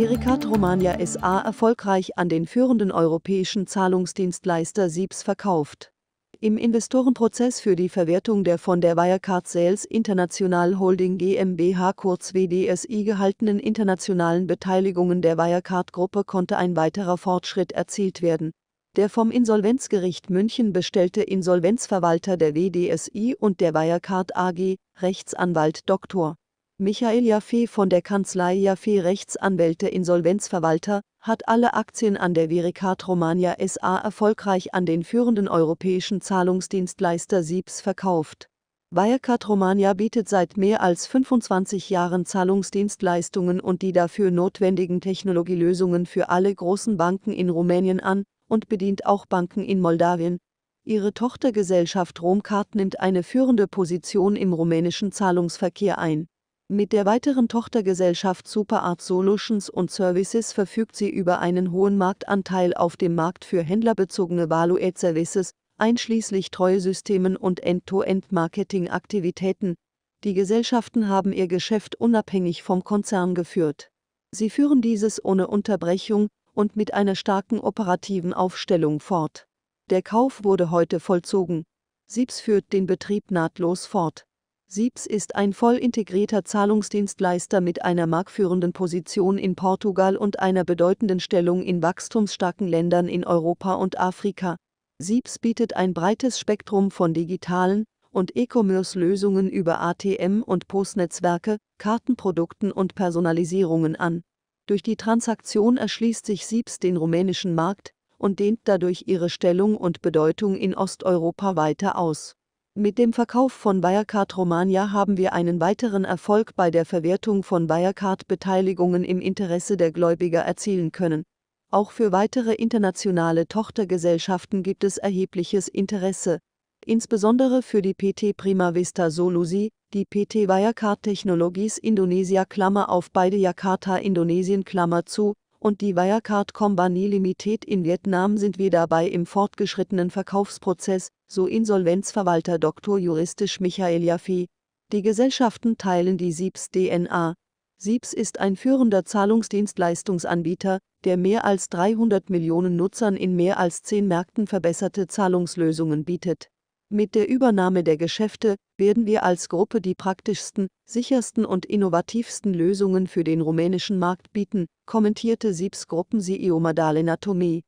Amerika Romania SA erfolgreich an den führenden europäischen Zahlungsdienstleister SIBS verkauft. Im Investorenprozess für die Verwertung der von der Wirecard Sales International Holding GmbH kurz WDSI gehaltenen internationalen Beteiligungen der Wirecard-Gruppe konnte ein weiterer Fortschritt erzielt werden. Der vom Insolvenzgericht München bestellte Insolvenzverwalter der WDSI und der Wirecard AG, Rechtsanwalt Dr. Michael Jaffe von der Kanzlei Jaffe Rechtsanwälte Insolvenzverwalter, hat alle Aktien an der Vericard Romania SA erfolgreich an den führenden europäischen Zahlungsdienstleister SIBS verkauft. Wirecard Romania bietet seit mehr als 25 Jahren Zahlungsdienstleistungen und die dafür notwendigen Technologielösungen für alle großen Banken in Rumänien an und bedient auch Banken in Moldawien. Ihre Tochtergesellschaft Romcard nimmt eine führende Position im rumänischen Zahlungsverkehr ein. Mit der weiteren Tochtergesellschaft SuperArt Solutions und Services verfügt sie über einen hohen Marktanteil auf dem Markt für händlerbezogene Value-Add-Services, einschließlich Treuesystemen und End-to-End-Marketing-Aktivitäten. Die Gesellschaften haben ihr Geschäft unabhängig vom Konzern geführt. Sie führen dieses ohne Unterbrechung und mit einer starken operativen Aufstellung fort. Der Kauf wurde heute vollzogen. Siebs führt den Betrieb nahtlos fort. Siebs ist ein voll integrierter Zahlungsdienstleister mit einer marktführenden Position in Portugal und einer bedeutenden Stellung in wachstumsstarken Ländern in Europa und Afrika. Siebs bietet ein breites Spektrum von digitalen und E-Commerce-Lösungen über ATM- und Postnetzwerke, Kartenprodukten und Personalisierungen an. Durch die Transaktion erschließt sich Siebs den rumänischen Markt und dehnt dadurch ihre Stellung und Bedeutung in Osteuropa weiter aus. Mit dem Verkauf von Wirecard Romania haben wir einen weiteren Erfolg bei der Verwertung von Wirecard-Beteiligungen im Interesse der Gläubiger erzielen können. Auch für weitere internationale Tochtergesellschaften gibt es erhebliches Interesse, insbesondere für die PT Prima Vista Solusi, die PT Wirecard Technologies Indonesia Klammer auf beide Jakarta Indonesien Klammer zu, und die Wirecard Company Limited in Vietnam sind wir dabei im fortgeschrittenen Verkaufsprozess, so Insolvenzverwalter Dr. Juristisch Michael Jaffe. Die Gesellschaften teilen die Siebs DNA. Siebs ist ein führender Zahlungsdienstleistungsanbieter, der mehr als 300 Millionen Nutzern in mehr als zehn Märkten verbesserte Zahlungslösungen bietet. Mit der Übernahme der Geschäfte werden wir als Gruppe die praktischsten, sichersten und innovativsten Lösungen für den rumänischen Markt bieten, kommentierte Siebs Gruppen-CEO Madalena Tomei,